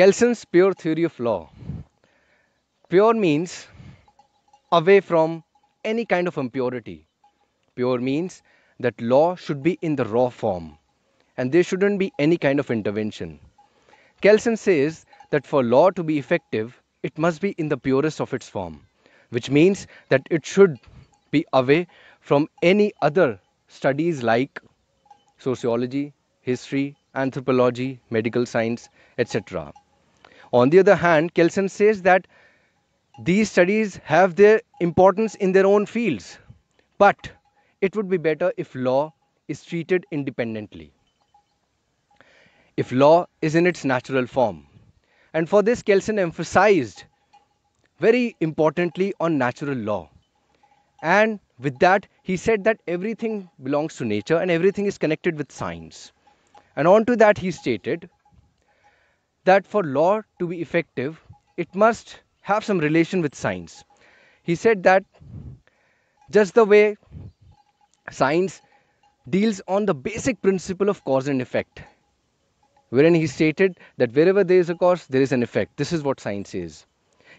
Kelsen's pure theory of law. Pure means away from any kind of impurity. Pure means that law should be in the raw form and there shouldn't be any kind of intervention. Kelsen says that for law to be effective, it must be in the purest of its form, which means that it should be away from any other studies like sociology, history, anthropology, medical science, etc. On the other hand, Kelsen says that these studies have their importance in their own fields, but it would be better if law is treated independently, if law is in its natural form. And for this, Kelsen emphasized very importantly on natural law. And with that, he said that everything belongs to nature and everything is connected with science. And on to that, he stated that for law to be effective, it must have some relation with science. He said that just the way science deals on the basic principle of cause and effect, wherein he stated that wherever there is a cause, there is an effect. This is what science is.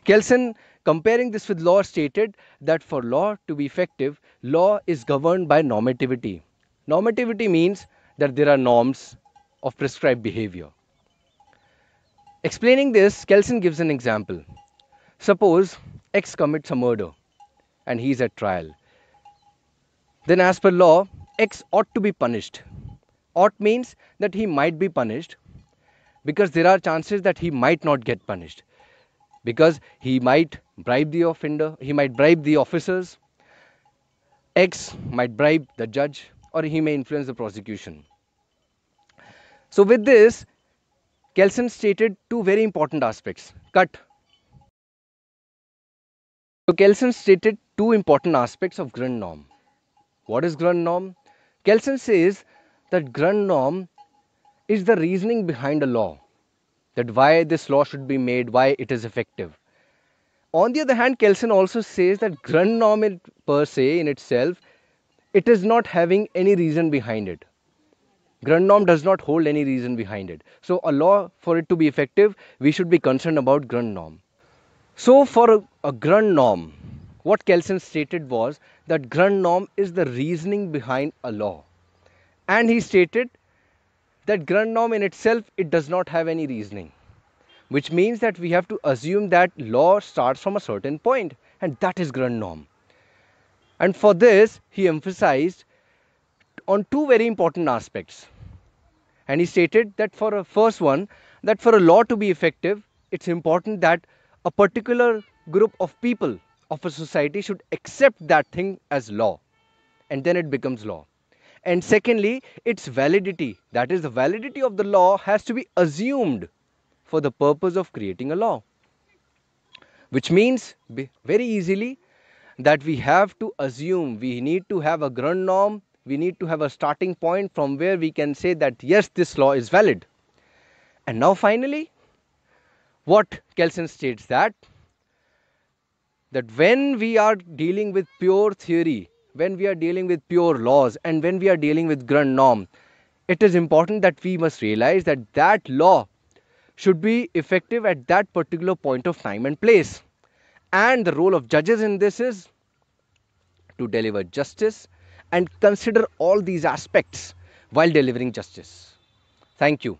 Kelsen, comparing this with law, stated that for law to be effective, law is governed by normativity. Normativity means that there are norms of prescribed behavior. Explaining this, Kelson gives an example. Suppose X commits a murder and he's at trial. Then, as per law, X ought to be punished. Ought means that he might be punished because there are chances that he might not get punished. Because he might bribe the offender, he might bribe the officers, X might bribe the judge, or he may influence the prosecution. So, with this, Kelsen stated two very important aspects. Cut. So Kelsen stated two important aspects of Grund norm. What is Grund norm? Kelsen says that Grund norm is the reasoning behind a law, that why this law should be made, why it is effective. On the other hand, Kelsen also says that Grund norm per se in itself, it is not having any reason behind it. Grand norm does not hold any reason behind it. So a law for it to be effective, we should be concerned about grand norm. So for a, a norm, what Kelsen stated was that grand norm is the reasoning behind a law. And he stated that grand norm in itself, it does not have any reasoning. Which means that we have to assume that law starts from a certain point and that is grand norm. And for this, he emphasized on two very important aspects. And he stated that for a first one, that for a law to be effective, it's important that a particular group of people of a society should accept that thing as law and then it becomes law and secondly its validity that is the validity of the law has to be assumed for the purpose of creating a law which means very easily that we have to assume we need to have a grand norm we need to have a starting point from where we can say that yes, this law is valid. And now finally, what Kelsen states that that when we are dealing with pure theory, when we are dealing with pure laws and when we are dealing with grand norm, it is important that we must realize that that law should be effective at that particular point of time and place. And the role of judges in this is to deliver justice and consider all these aspects while delivering justice. Thank you.